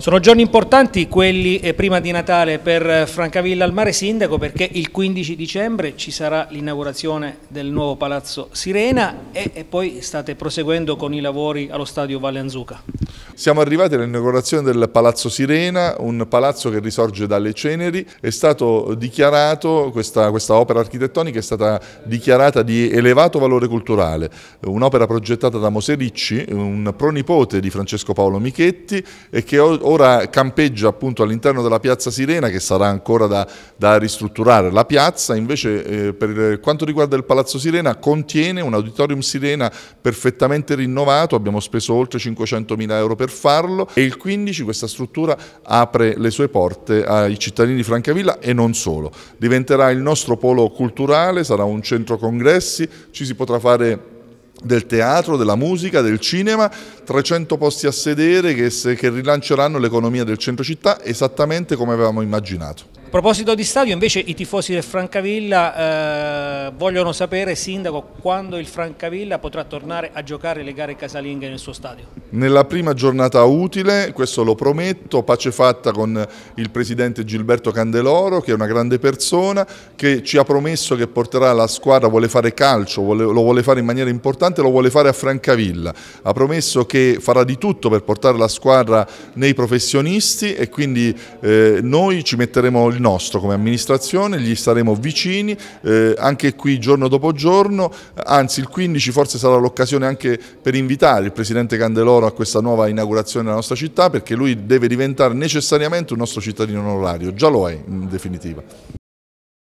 Sono giorni importanti quelli eh, prima di Natale per eh, Francavilla al Mare Sindaco perché il 15 dicembre ci sarà l'inaugurazione del nuovo Palazzo Sirena e, poi state proseguendo con i lavori allo stadio Valle Anzuca. Siamo arrivati all'inaugurazione del Palazzo Sirena, un palazzo che risorge dalle ceneri, è stato dichiarato, questa, questa opera architettonica è stata dichiarata di elevato valore culturale, un'opera progettata da Mosè Ricci, un pronipote di Francesco Paolo Michetti e che ora campeggia appunto all'interno della piazza Sirena che sarà ancora da, da ristrutturare. La piazza invece eh, per quanto riguarda il Palazzo Sirena contiene un auditorium Sirena perfettamente rinnovato, abbiamo speso oltre 500.000 euro per poter farlo e il 15 questa struttura apre le sue porte ai cittadini di Francavilla e non solo. Diventerà il nostro polo culturale, sarà un centro congressi, ci si potrà fare del teatro, della musica, del cinema, 300 posti a sedere che, che rilanceranno l'economia del centro città esattamente come avevamo immaginato. A proposito di stadio, invece i tifosi del Francavilla eh, vogliono sapere, Sindaco, quando il Francavilla potrà tornare a giocare le gare casalinghe nel suo stadio? Nella prima giornata utile, questo lo prometto, pace fatta con il presidente Gilberto Candeloro, che è una grande persona, che ci ha promesso che porterà la squadra, vuole fare calcio, vuole, lo vuole fare in maniera importante, lo vuole fare a Francavilla. Ha promesso che farà di tutto per portare la squadra nei professionisti e quindi eh, noi ci metteremo lì nostro come amministrazione, gli staremo vicini, eh, anche qui giorno dopo giorno, anzi il 15 forse sarà l'occasione anche per invitare il Presidente Candeloro a questa nuova inaugurazione della nostra città perché lui deve diventare necessariamente un nostro cittadino onorario, già lo è in definitiva.